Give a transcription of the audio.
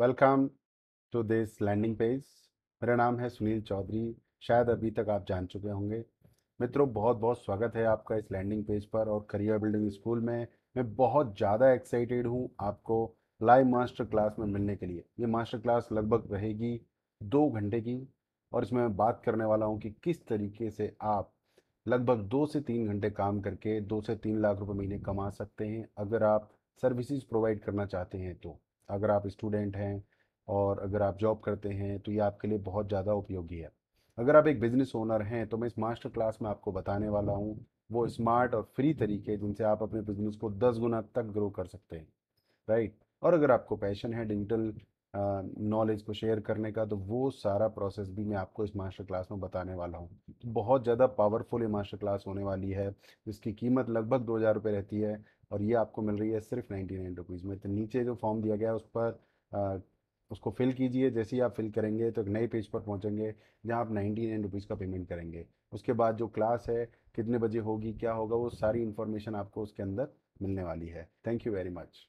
welcome to this landing page मेरा नाम है सुनील चौधरी शायद अभी तक आप जान चुके होंगे मित्रों बहुत बहुत स्वागत है आपका इस लैंडिंग पेज पर और करियर बिल्डिंग स्कूल में मैं बहुत ज़्यादा एक्साइटेड हूँ आपको लाइव मास्टर क्लास में मिलने के लिए ये मास्टर क्लास लगभग रहेगी दो घंटे की और इसमें मैं बात करने वाला हूँ कि किस तरीके से आप लगभग दो से तीन घंटे काम करके दो से तीन लाख रुपये महीने कमा सकते हैं अगर आप सर्विसेज प्रोवाइड करना चाहते हैं तो अगर आप स्टूडेंट हैं और अगर आप जॉब करते हैं तो ये आपके लिए बहुत ज़्यादा उपयोगी है अगर आप एक बिज़नेस ओनर हैं तो मैं इस मास्टर क्लास में आपको बताने वाला हूँ वो स्मार्ट और फ्री तरीके जिनसे आप अपने बिज़नेस को दस गुना तक ग्रो कर सकते हैं राइट और अगर आपको पैशन है डिजिटल नॉलेज को शेयर करने का तो वो सारा प्रोसेस भी मैं आपको इस मास्टर क्लास में बताने वाला हूँ तो बहुत ज़्यादा पावरफुल ये मास्टर क्लास होने वाली है जिसकी कीमत लगभग दो हज़ार रुपये रहती है और ये आपको मिल रही है सिर्फ नाइन्टी नाइन रुपीज़ में तो नीचे जो फॉर्म दिया गया है उस पर आ, उसको फिल कीजिए जैसे ही आप फिल करेंगे तो एक नए पेज पर पहुंचेंगे जहां आप नाइन्टी नाइन रुपीज़ का पेमेंट करेंगे उसके बाद जो क्लास है कितने बजे होगी क्या होगा वो सारी इन्फॉर्मेशन आपको उसके अंदर मिलने वाली है थैंक यू वेरी मच